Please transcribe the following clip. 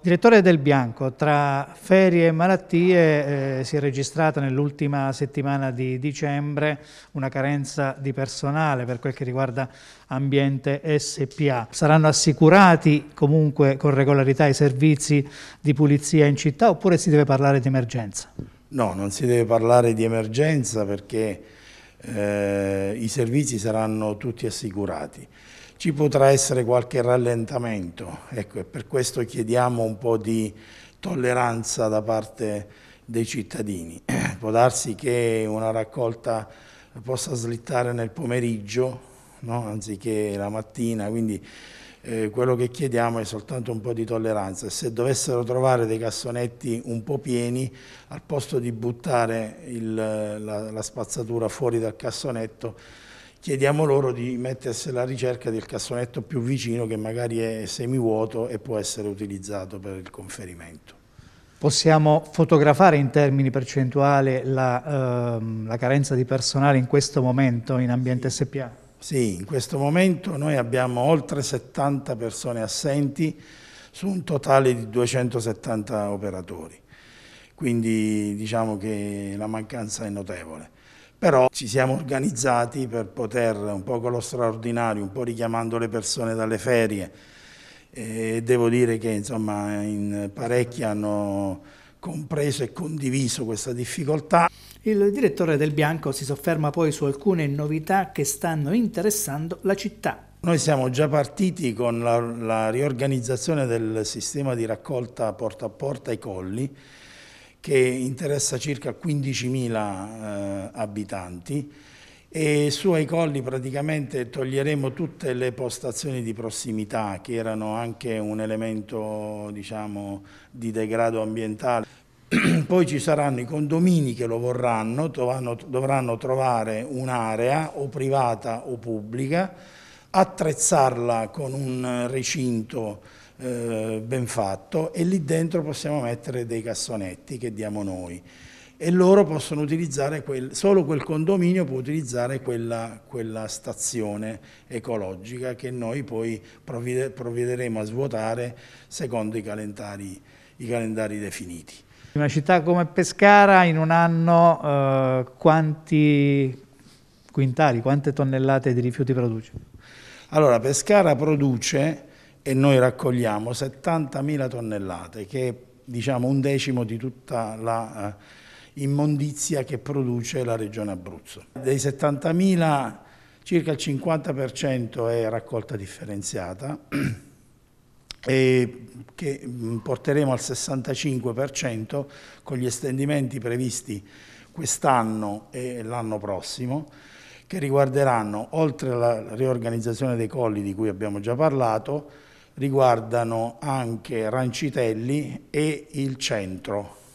Direttore Del Bianco, tra ferie e malattie eh, si è registrata nell'ultima settimana di dicembre una carenza di personale per quel che riguarda Ambiente SPA. Saranno assicurati comunque con regolarità i servizi di pulizia in città oppure si deve parlare di emergenza? No, non si deve parlare di emergenza perché eh, i servizi saranno tutti assicurati ci potrà essere qualche rallentamento. Ecco, e per questo chiediamo un po' di tolleranza da parte dei cittadini. Può darsi che una raccolta possa slittare nel pomeriggio, no? anziché la mattina, quindi eh, quello che chiediamo è soltanto un po' di tolleranza se dovessero trovare dei cassonetti un po' pieni, al posto di buttare il, la, la spazzatura fuori dal cassonetto, chiediamo loro di mettersi alla ricerca del cassonetto più vicino che magari è semivuoto e può essere utilizzato per il conferimento. Possiamo fotografare in termini percentuali la, ehm, la carenza di personale in questo momento in ambiente SPA? Sì, in questo momento noi abbiamo oltre 70 persone assenti su un totale di 270 operatori, quindi diciamo che la mancanza è notevole però ci siamo organizzati per poter, un po' con lo straordinario, un po' richiamando le persone dalle ferie, e devo dire che insomma in parecchi hanno compreso e condiviso questa difficoltà. Il direttore del Bianco si sofferma poi su alcune novità che stanno interessando la città. Noi siamo già partiti con la, la riorganizzazione del sistema di raccolta porta a porta ai colli, che interessa circa 15.000 eh, abitanti e su ai colli praticamente toglieremo tutte le postazioni di prossimità che erano anche un elemento diciamo, di degrado ambientale. Poi ci saranno i condomini che lo vorranno, dovranno trovare un'area o privata o pubblica, attrezzarla con un recinto eh, ben fatto e lì dentro possiamo mettere dei cassonetti che diamo noi e loro possono utilizzare, quel, solo quel condominio può utilizzare quella, quella stazione ecologica che noi poi provvederemo a svuotare secondo i calendari, i calendari, definiti. Una città come Pescara in un anno eh, quanti quintali, quante tonnellate di rifiuti produce? Allora Pescara produce e noi raccogliamo 70.000 tonnellate, che è diciamo, un decimo di tutta la eh, immondizia che produce la regione Abruzzo. Dei 70.000 circa il 50% è raccolta differenziata e che mm, porteremo al 65% con gli estendimenti previsti quest'anno e l'anno prossimo che riguarderanno oltre alla riorganizzazione dei colli di cui abbiamo già parlato riguardano anche Rancitelli e il centro.